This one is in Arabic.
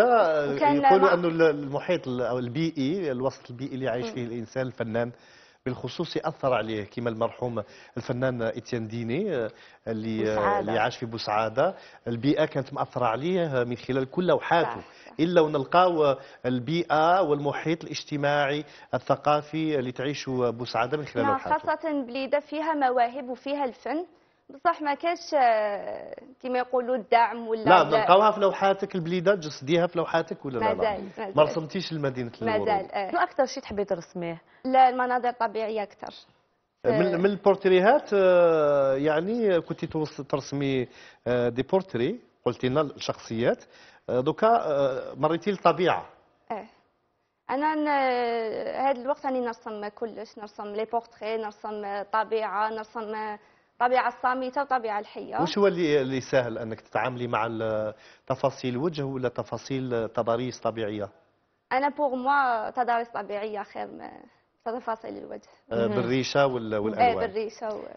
يقولوا انه المحيط او البيئي الوسط البيئي اللي عايش فيه الانسان الفنان بالخصوص اثر عليه كما المرحوم الفنان اتيان ديني آه، اللي آه، اللي عاش في بوسعاده البيئه كانت مأثره عليه من خلال كل لوحاته الا ونلقاو البيئه والمحيط الاجتماعي الثقافي اللي تعيشه بوسعاده من خلال نعم، لوحاته خاصه بليده فيها مواهب وفيها الفن بصح ما كاش آه، كيما يقولوا الدعم ولا لا تلقاوها في لوحاتك البليده تجسديها في لوحاتك ولا مازال لا مازال ما رسمتيش لمدينه الورود مازال آه. شنو اه. اكثر شيء تحبي ترسميه لا المناظر الطبيعيه اكثر آه، من من البورتريهات يعني كنت ترسمي دي بورتري قلتي لنا الشخصيات دوكا مريتي للطبيعه اه انا هذا الوقت راني نرسم كلش نرسم لي بورتري نرسم طبيعه نرسم الطبيعه الصامته والطبيعه الحيه وش هو اللي اللي سهل انك تتعاملي مع تفاصيل وجه ولا تفاصيل تضاريس طبيعيه انا بوغ موا تضاريس طبيعيه خير من تفاصيل الوجه آه، بالريشه والالوان ايه بالريشه و...